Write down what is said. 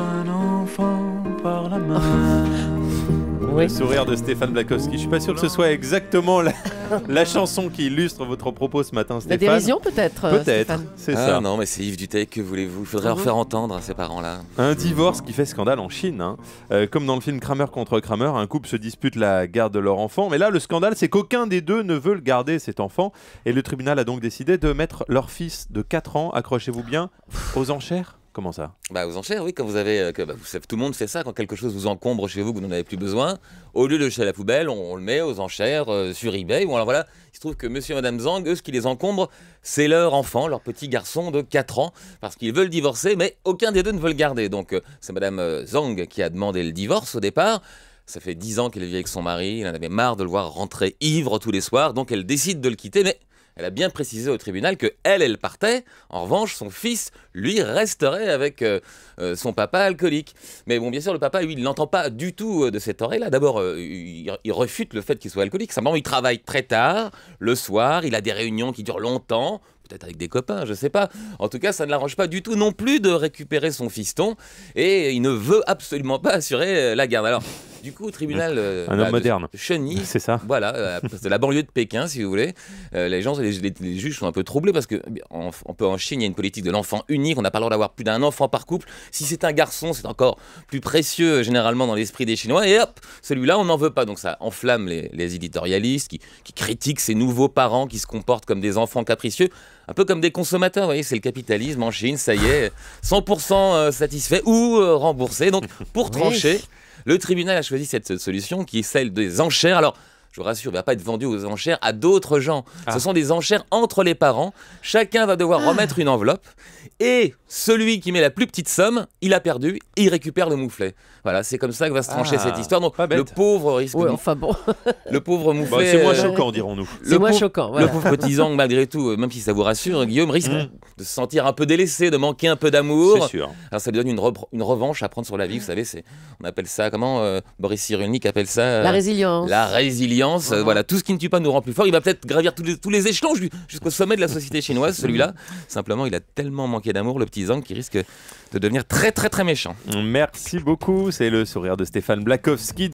un enfant par la main. Oui. Le sourire de Stéphane Blakowski. Je suis pas sûr que ce soit exactement la, la chanson qui illustre votre propos ce matin, Stéphane. La dérision peut-être. Euh, peut-être, c'est ça. Ah non, mais c'est Yves Dutheil que voulez-vous Il faudrait mhm. en faire entendre à hein, ces parents-là. Un divorce qui fait scandale en Chine. Hein. Euh, comme dans le film Kramer contre Kramer, un couple se dispute la garde de leur enfant. Mais là, le scandale, c'est qu'aucun des deux ne veut le garder, cet enfant. Et le tribunal a donc décidé de mettre leur fils de 4 ans, accrochez-vous bien, aux enchères. Comment ça bah, Aux enchères, oui, quand vous avez. Euh, que, bah, vous savez, tout le monde fait ça, quand quelque chose vous encombre chez vous, que vous n'en avez plus besoin, au lieu de le jeter à la poubelle, on, le met aux enchères euh, sur eBay. Ou alors voilà, il se trouve que monsieur et madame Zhang, eux, ce qui les encombre, c'est leur enfant, leur petit garçon de 4 ans, parce qu'ils veulent divorcer, mais aucun des deux ne veut le garder. Donc euh, c'est madame Zhang qui a demandé le divorce au départ. Ça fait 10 ans qu'elle vit avec son mari, elle en avait marre de le voir rentrer ivre tous les soirs, donc elle décide de le quitter, mais elle a bien précisé au tribunal que elle, elle partait. En revanche, son fils, lui, resterait avec euh, euh, son papa alcoolique. Mais bon, bien sûr, le papa, lui, il n'entend pas du tout euh, de cette oreille-là. D'abord, il, refute le fait qu'il soit alcoolique. où il travaille très tard, le soir, il a des réunions qui durent longtemps. Peut-être avec des copains, je sais pas. En tout cas, ça ne l'arrange pas du tout non plus de récupérer son fiston et il ne veut absolument pas assurer la garde. Alors, du coup, au tribunal. Euh, bah, moderne. Chenille. C'est ça. Voilà, euh, la banlieue de Pékin, si vous voulez. Euh, les gens, les, juges sont un peu troublés parce que eh peut, en Chine, il y a une politique de l'enfant unique. On n'a pas le d'avoir plus d'un enfant par couple. Si c'est un garçon, c'est encore plus précieux généralement dans l'esprit des Chinois. Et hop, celui-là, on n'en veut pas. Donc ça enflamme les, éditorialistes qui, qui critiquent ces nouveaux parents qui se comportent comme des enfants capricieux un peu comme des consommateurs, vous voyez, c'est le capitalisme en Chine, ça y est, 100% euh, satisfait ou euh, remboursé. Donc, pour trancher, le tribunal a choisi cette solution qui est celle des enchères. Alors, je vous rassure, ne va pas être vendu aux enchères à d'autres gens. Ce ah. sont des enchères entre les parents. Chacun va devoir ah. remettre une enveloppe. Et celui qui met la plus petite somme, il a perdu il récupère le mouflet. Voilà, c'est comme ça que va se ah. trancher cette histoire. Donc le pauvre risque. le pauvre bah, mouflet. c'est moins euh, choquant, dirons-nous. C'est moins choquant. Le pauvre petit zang malgré tout, euh, même si ça vous rassure, Guillaume risque mm. de se sentir un peu délaissé, de manquer un peu d'amour. C'est sûr. Alors ça lui donne une, revanche à prendre sur la vie. Vous savez, on appelle ça, comment euh, Boris Cyrulnik appelle ça La résilience. La résilience euh, uh-huh. voilà, tout ce qui ne tue pas nous rend plus fort. Il va peut-être gravir tous les, tous les échelons jusqu'au sommet de la société chinoise, uh-huh. celui-là. Simplement, il a tellement manqué d'amour, le petit Zhang, qui risque de devenir très très très méchant. Merci beaucoup, c'est le sourire de Stéphane Blakowski.